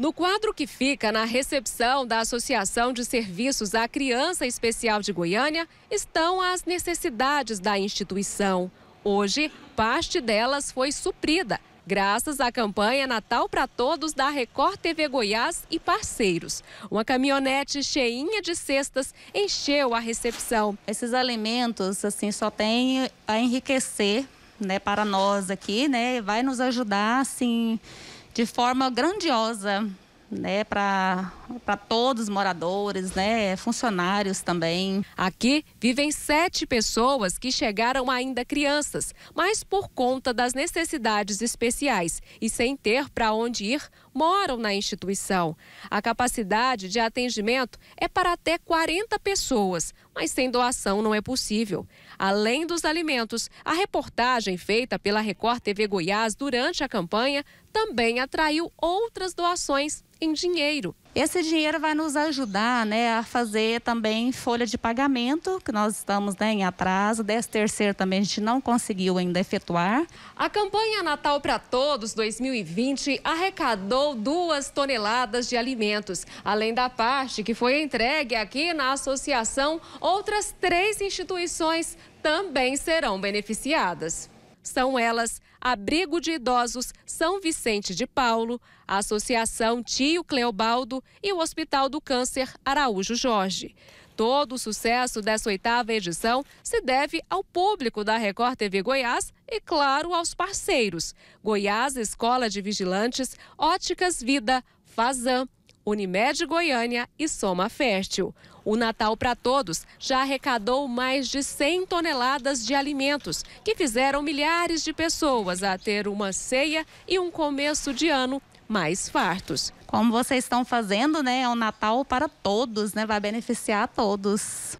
No quadro que fica na recepção da Associação de Serviços à Criança Especial de Goiânia estão as necessidades da instituição. Hoje, parte delas foi suprida, graças à campanha Natal para Todos da Record TV Goiás e parceiros. Uma caminhonete cheinha de cestas encheu a recepção. Esses alimentos assim só tem a enriquecer, né, para nós aqui, né, vai nos ajudar assim de forma grandiosa né, para todos os moradores, né, funcionários também. Aqui vivem sete pessoas que chegaram ainda crianças, mas por conta das necessidades especiais e sem ter para onde ir, moram na instituição. A capacidade de atendimento é para até 40 pessoas, mas sem doação não é possível. Além dos alimentos, a reportagem feita pela Record TV Goiás durante a campanha também atraiu outras doações em dinheiro. Esse dinheiro vai nos ajudar né, a fazer também folha de pagamento, que nós estamos né, em atraso. 13 terceiro também a gente não conseguiu ainda efetuar. A campanha Natal para Todos 2020 arrecadou duas toneladas de alimentos. Além da parte que foi entregue aqui na associação, outras três instituições também serão beneficiadas. São elas Abrigo de Idosos São Vicente de Paulo, a Associação Tio Cleobaldo e o Hospital do Câncer Araújo Jorge. Todo o sucesso dessa oitava edição se deve ao público da Record TV Goiás e, claro, aos parceiros: Goiás Escola de Vigilantes, Óticas Vida, Fazan, Unimed Goiânia e Soma Fértil. O Natal para Todos já arrecadou mais de 100 toneladas de alimentos, que fizeram milhares de pessoas a ter uma ceia e um começo de ano mais fartos. Como vocês estão fazendo, né? É um Natal para todos, né? Vai beneficiar a todos.